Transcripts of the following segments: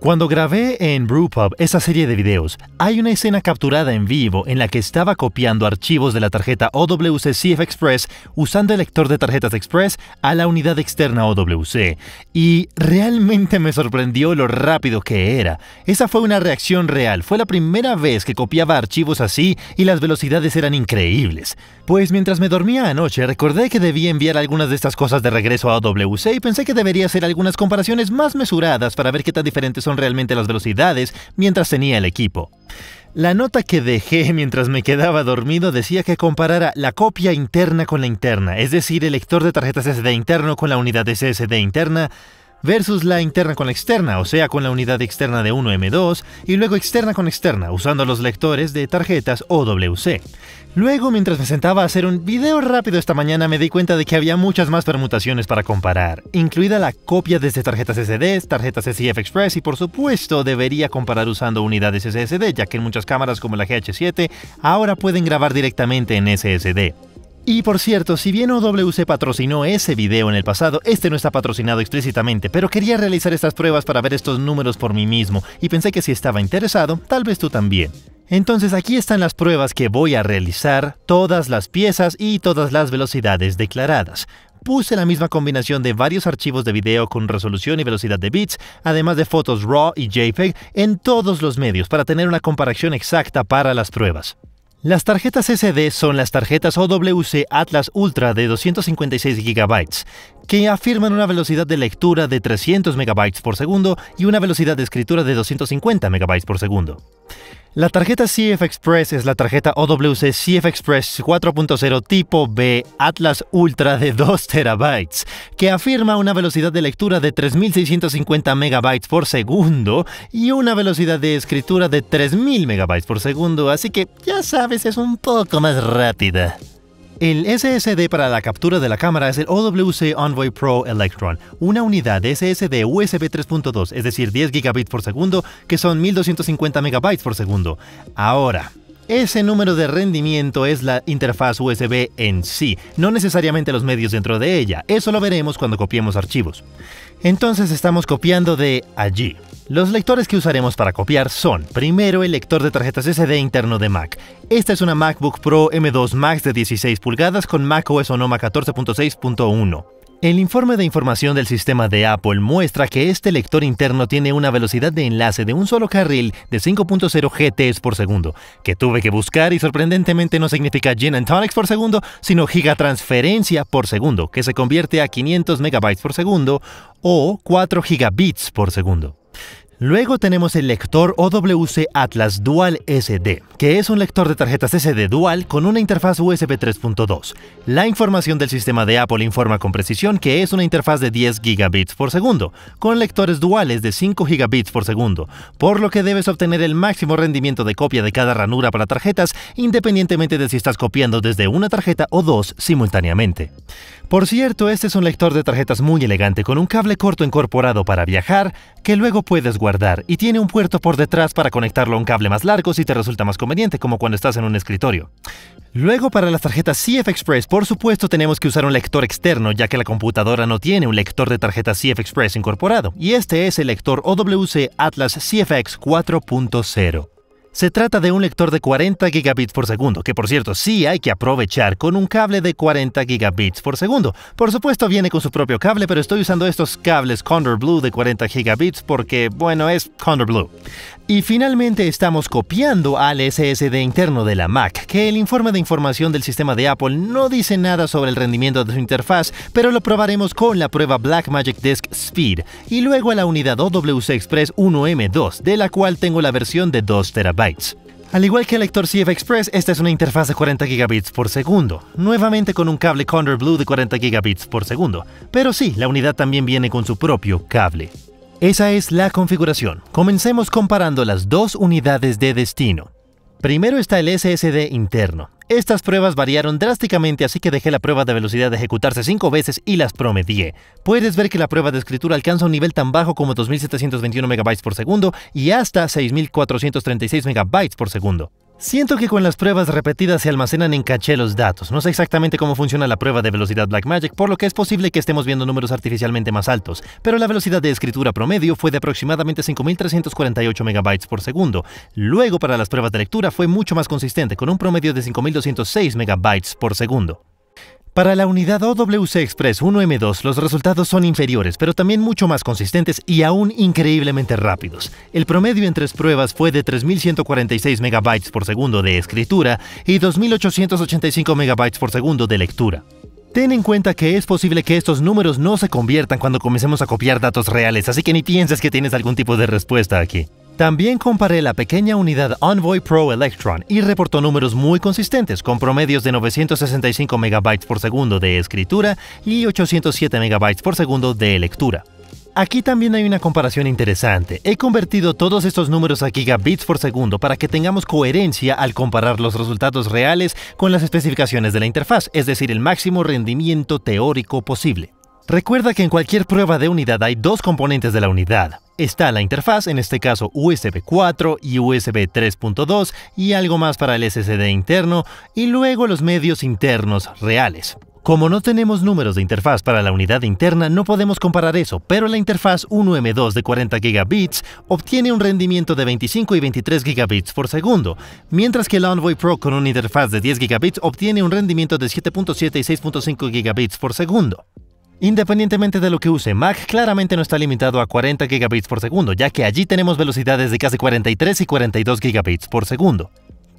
Cuando grabé en Brewpub esa serie de videos, hay una escena capturada en vivo en la que estaba copiando archivos de la tarjeta OWC CF Express usando el lector de tarjetas Express a la unidad externa OWC, y realmente me sorprendió lo rápido que era. Esa fue una reacción real, fue la primera vez que copiaba archivos así y las velocidades eran increíbles. Pues mientras me dormía anoche recordé que debía enviar algunas de estas cosas de regreso a OWC y pensé que debería hacer algunas comparaciones más mesuradas para ver qué tan diferentes son realmente las velocidades mientras tenía el equipo. La nota que dejé mientras me quedaba dormido decía que comparara la copia interna con la interna, es decir, el lector de tarjetas SD interno con la unidad SSD interna, versus la interna con la externa, o sea, con la unidad externa de 1M2 y luego externa con externa, usando los lectores de tarjetas OWC. Luego, mientras me sentaba a hacer un video rápido esta mañana, me di cuenta de que había muchas más permutaciones para comparar, incluida la copia desde tarjetas SD, tarjetas SCF Express y por supuesto debería comparar usando unidades SSD, ya que en muchas cámaras como la GH7 ahora pueden grabar directamente en SSD. Y por cierto, si bien OWC patrocinó ese video en el pasado, este no está patrocinado explícitamente, pero quería realizar estas pruebas para ver estos números por mí mismo y pensé que si estaba interesado, tal vez tú también. Entonces aquí están las pruebas que voy a realizar, todas las piezas y todas las velocidades declaradas. Puse la misma combinación de varios archivos de video con resolución y velocidad de bits, además de fotos RAW y JPEG, en todos los medios para tener una comparación exacta para las pruebas. Las tarjetas SD son las tarjetas OWC Atlas Ultra de 256 GB, que afirman una velocidad de lectura de 300 MB por segundo y una velocidad de escritura de 250 MB por segundo. La tarjeta CF Express es la tarjeta OWC CF Express 4.0 tipo B Atlas Ultra de 2 TB, que afirma una velocidad de lectura de 3650 MB por segundo y una velocidad de escritura de 3000 MB por segundo, así que ya sabes, es un poco más rápida. El SSD para la captura de la cámara es el OWC Envoy Pro Electron, una unidad de SSD USB 3.2, es decir, 10 GB por segundo, que son 1250 megabytes por segundo. Ahora, ese número de rendimiento es la interfaz USB en sí, no necesariamente los medios dentro de ella, eso lo veremos cuando copiemos archivos. Entonces estamos copiando de allí. Los lectores que usaremos para copiar son, primero, el lector de tarjetas SD interno de Mac. Esta es una MacBook Pro M2 Max de 16 pulgadas con macOS Onoma 14.6.1. El informe de información del sistema de Apple muestra que este lector interno tiene una velocidad de enlace de un solo carril de 5.0 GTs por segundo, que tuve que buscar y sorprendentemente no significa gin and tonics por segundo, sino gigatransferencia por segundo, que se convierte a 500 MB por segundo o 4 gigabits por segundo. Luego tenemos el lector OWC Atlas Dual SD, que es un lector de tarjetas SD dual con una interfaz USB 3.2. La información del sistema de Apple informa con precisión que es una interfaz de 10 gigabits por segundo, con lectores duales de 5 gigabits por segundo, por lo que debes obtener el máximo rendimiento de copia de cada ranura para tarjetas, independientemente de si estás copiando desde una tarjeta o dos simultáneamente. Por cierto, este es un lector de tarjetas muy elegante con un cable corto incorporado para viajar, que luego puedes guardar y tiene un puerto por detrás para conectarlo a un cable más largo si te resulta más conveniente, como cuando estás en un escritorio. Luego para las tarjetas CF Express, por supuesto tenemos que usar un lector externo, ya que la computadora no tiene un lector de tarjeta CF Express incorporado, y este es el lector OWC Atlas CFX 4.0. Se trata de un lector de 40 gigabits por segundo, que por cierto sí hay que aprovechar con un cable de 40 gigabits por segundo. Por supuesto viene con su propio cable, pero estoy usando estos cables Condor Blue de 40 gigabits porque, bueno, es Condor Blue. Y finalmente estamos copiando al SSD interno de la Mac, que el informe de información del sistema de Apple no dice nada sobre el rendimiento de su interfaz, pero lo probaremos con la prueba Blackmagic Disk Speed y luego a la unidad OWC Express 1M2, de la cual tengo la versión de 2 TB. Al igual que el lector CF Express, esta es una interfaz de 40 gigabits por segundo, nuevamente con un cable Condor Blue de 40 gigabits por segundo, pero sí, la unidad también viene con su propio cable. Esa es la configuración. Comencemos comparando las dos unidades de destino. Primero está el SSD interno. Estas pruebas variaron drásticamente así que dejé la prueba de velocidad de ejecutarse 5 veces y las promedié. Puedes ver que la prueba de escritura alcanza un nivel tan bajo como 2721 MB por segundo y hasta 6436 MB por segundo. Siento que con las pruebas repetidas se almacenan en caché los datos. No sé exactamente cómo funciona la prueba de velocidad Blackmagic, por lo que es posible que estemos viendo números artificialmente más altos, pero la velocidad de escritura promedio fue de aproximadamente 5.348 MB por segundo. Luego, para las pruebas de lectura, fue mucho más consistente, con un promedio de 5.206 MB por segundo. Para la unidad OWC Express 1M2 los resultados son inferiores, pero también mucho más consistentes y aún increíblemente rápidos. El promedio en tres pruebas fue de 3.146 MB por segundo de escritura y 2.885 MB por segundo de lectura. Ten en cuenta que es posible que estos números no se conviertan cuando comencemos a copiar datos reales, así que ni pienses que tienes algún tipo de respuesta aquí. También comparé la pequeña unidad Envoy Pro Electron y reportó números muy consistentes con promedios de 965 MB por segundo de escritura y 807 MB por segundo de lectura. Aquí también hay una comparación interesante. He convertido todos estos números a gigabits por segundo para que tengamos coherencia al comparar los resultados reales con las especificaciones de la interfaz, es decir, el máximo rendimiento teórico posible. Recuerda que en cualquier prueba de unidad hay dos componentes de la unidad. Está la interfaz, en este caso USB 4 y USB 3.2 y algo más para el SSD interno, y luego los medios internos reales. Como no tenemos números de interfaz para la unidad interna, no podemos comparar eso, pero la interfaz 1M2 de 40 gigabits obtiene un rendimiento de 25 y 23 gigabits por segundo, mientras que la Envoy Pro con una interfaz de 10 gigabits obtiene un rendimiento de 7.7 y 6.5 gigabits por segundo. Independientemente de lo que use, Mac claramente no está limitado a 40 gigabits por segundo, ya que allí tenemos velocidades de casi 43 y 42 gigabits por segundo.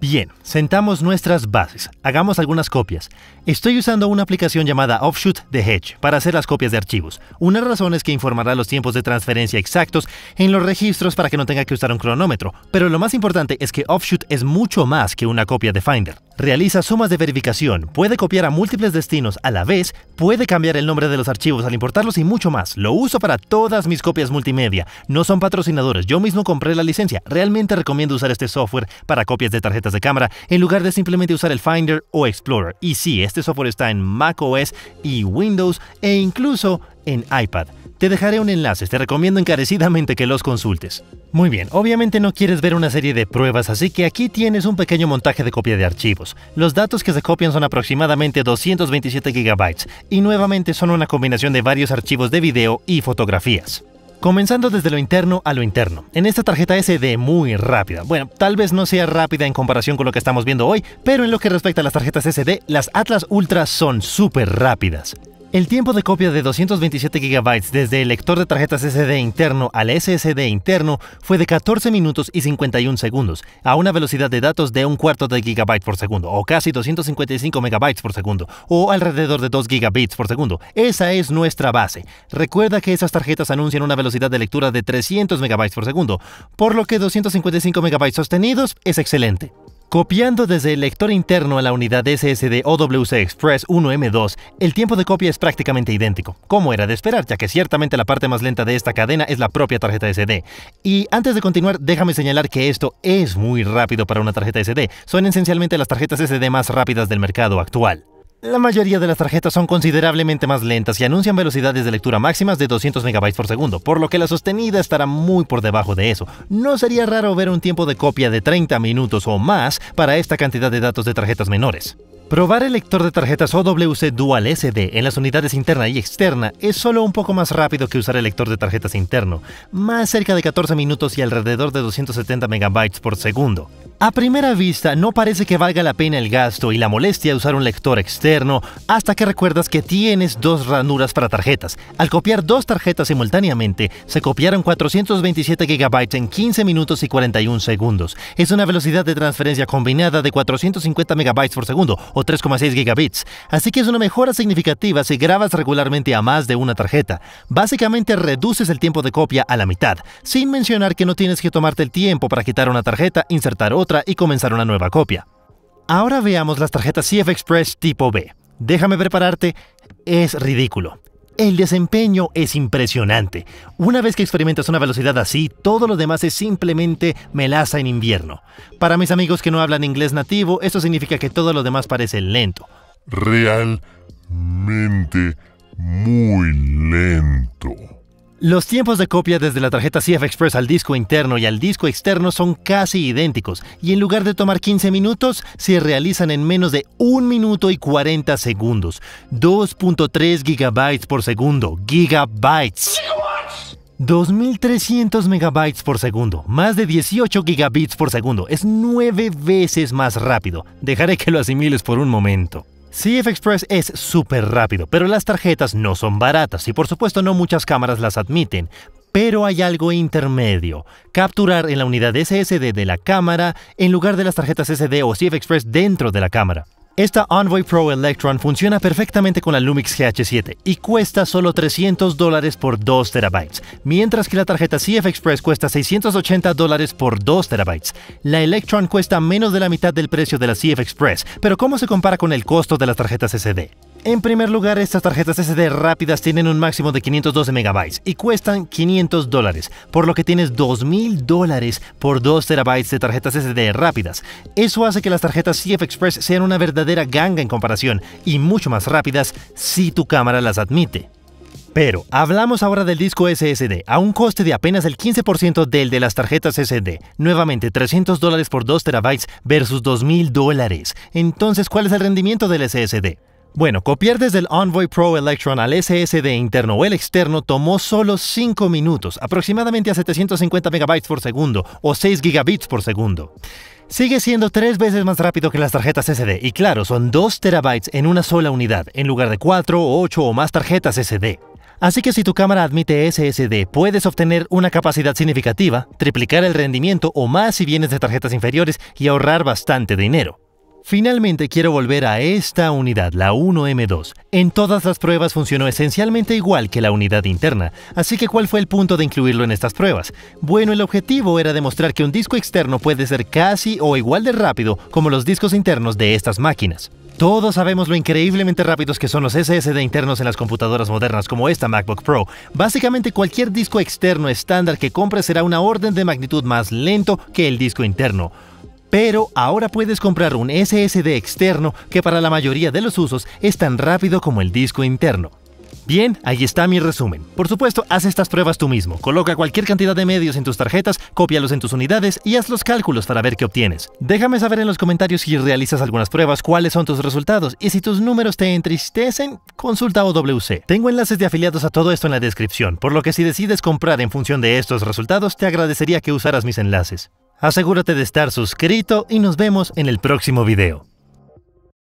Bien, sentamos nuestras bases, hagamos algunas copias. Estoy usando una aplicación llamada Offshoot de Hedge para hacer las copias de archivos. Una razón es que informará los tiempos de transferencia exactos en los registros para que no tenga que usar un cronómetro, pero lo más importante es que Offshoot es mucho más que una copia de Finder realiza sumas de verificación, puede copiar a múltiples destinos a la vez, puede cambiar el nombre de los archivos al importarlos y mucho más. Lo uso para todas mis copias multimedia. No son patrocinadores, yo mismo compré la licencia. Realmente recomiendo usar este software para copias de tarjetas de cámara en lugar de simplemente usar el Finder o Explorer. Y sí, este software está en macOS y Windows e incluso en iPad. Te dejaré un enlace, te recomiendo encarecidamente que los consultes. Muy bien, obviamente no quieres ver una serie de pruebas, así que aquí tienes un pequeño montaje de copia de archivos. Los datos que se copian son aproximadamente 227 GB y nuevamente son una combinación de varios archivos de video y fotografías. Comenzando desde lo interno a lo interno. En esta tarjeta SD muy rápida. Bueno, tal vez no sea rápida en comparación con lo que estamos viendo hoy, pero en lo que respecta a las tarjetas SD, las Atlas Ultra son súper rápidas. El tiempo de copia de 227 GB desde el lector de tarjetas SD interno al SSD interno fue de 14 minutos y 51 segundos, a una velocidad de datos de un cuarto de gigabyte por segundo, o casi 255 MB por segundo, o alrededor de 2 GB por segundo. Esa es nuestra base. Recuerda que esas tarjetas anuncian una velocidad de lectura de 300 MB por segundo, por lo que 255 MB sostenidos es excelente. Copiando desde el lector interno a la unidad SSD OWC Express 1M2, el tiempo de copia es prácticamente idéntico, como era de esperar, ya que ciertamente la parte más lenta de esta cadena es la propia tarjeta SD. Y antes de continuar, déjame señalar que esto es muy rápido para una tarjeta SD, son esencialmente las tarjetas SD más rápidas del mercado actual. La mayoría de las tarjetas son considerablemente más lentas y anuncian velocidades de lectura máximas de 200 MB por segundo, por lo que la sostenida estará muy por debajo de eso. No sería raro ver un tiempo de copia de 30 minutos o más para esta cantidad de datos de tarjetas menores. Probar el lector de tarjetas OWC Dual SD en las unidades interna y externa es solo un poco más rápido que usar el lector de tarjetas interno, más cerca de 14 minutos y alrededor de 270 MB por segundo. A primera vista, no parece que valga la pena el gasto y la molestia de usar un lector externo hasta que recuerdas que tienes dos ranuras para tarjetas. Al copiar dos tarjetas simultáneamente, se copiaron 427 GB en 15 minutos y 41 segundos. Es una velocidad de transferencia combinada de 450 MB por segundo o 3,6 gigabits. Así que es una mejora significativa si grabas regularmente a más de una tarjeta. Básicamente reduces el tiempo de copia a la mitad, sin mencionar que no tienes que tomarte el tiempo para quitar una tarjeta, insertar otra y comenzar una nueva copia. Ahora veamos las tarjetas CF Express tipo B. Déjame prepararte, es ridículo. El desempeño es impresionante. Una vez que experimentas una velocidad así, todo lo demás es simplemente melaza en invierno. Para mis amigos que no hablan inglés nativo, esto significa que todo lo demás parece lento. Realmente muy lento. Los tiempos de copia desde la tarjeta CF Express al disco interno y al disco externo son casi idénticos y en lugar de tomar 15 minutos se realizan en menos de 1 minuto y 40 segundos. 2.3 gigabytes por segundo. Gigabytes. 2.300 megabytes por segundo, más de 18 gigabits por segundo, es 9 veces más rápido. Dejaré que lo asimiles por un momento. CF Express es súper rápido, pero las tarjetas no son baratas y por supuesto no muchas cámaras las admiten. Pero hay algo intermedio. Capturar en la unidad SSD de la cámara en lugar de las tarjetas SD o CF Express dentro de la cámara. Esta Envoy Pro Electron funciona perfectamente con la Lumix GH7 y cuesta solo 300 dólares por 2 terabytes, mientras que la tarjeta CF Express cuesta 680 dólares por 2 terabytes. La Electron cuesta menos de la mitad del precio de la CF Express, pero ¿cómo se compara con el costo de las tarjetas SD? En primer lugar, estas tarjetas SD rápidas tienen un máximo de 512 MB y cuestan 500 dólares, por lo que tienes 2000 dólares por 2 TB de tarjetas SD rápidas. Eso hace que las tarjetas CF Express sean una verdadera ganga en comparación y mucho más rápidas si tu cámara las admite. Pero hablamos ahora del disco SSD, a un coste de apenas el 15% del de las tarjetas SD. Nuevamente, 300 dólares por 2 TB versus 2000 dólares. Entonces, ¿cuál es el rendimiento del SSD? Bueno, copiar desde el Envoy Pro Electron al SSD interno o el externo tomó solo 5 minutos, aproximadamente a 750 megabytes por segundo o 6 gigabits por segundo. Sigue siendo 3 veces más rápido que las tarjetas SD y claro, son 2 terabytes en una sola unidad, en lugar de 4, 8 o más tarjetas SD. Así que si tu cámara admite SSD, puedes obtener una capacidad significativa, triplicar el rendimiento o más si vienes de tarjetas inferiores y ahorrar bastante dinero. Finalmente quiero volver a esta unidad, la 1M2. En todas las pruebas funcionó esencialmente igual que la unidad interna, así que ¿cuál fue el punto de incluirlo en estas pruebas? Bueno, el objetivo era demostrar que un disco externo puede ser casi o igual de rápido como los discos internos de estas máquinas. Todos sabemos lo increíblemente rápidos que son los SSD internos en las computadoras modernas como esta MacBook Pro. Básicamente cualquier disco externo estándar que compres será una orden de magnitud más lento que el disco interno. Pero ahora puedes comprar un SSD externo que para la mayoría de los usos es tan rápido como el disco interno. Bien, ahí está mi resumen. Por supuesto, haz estas pruebas tú mismo. Coloca cualquier cantidad de medios en tus tarjetas, cópialos en tus unidades y haz los cálculos para ver qué obtienes. Déjame saber en los comentarios si realizas algunas pruebas, cuáles son tus resultados y si tus números te entristecen, consulta OWC. Tengo enlaces de afiliados a todo esto en la descripción, por lo que si decides comprar en función de estos resultados, te agradecería que usaras mis enlaces. Asegúrate de estar suscrito y nos vemos en el próximo video.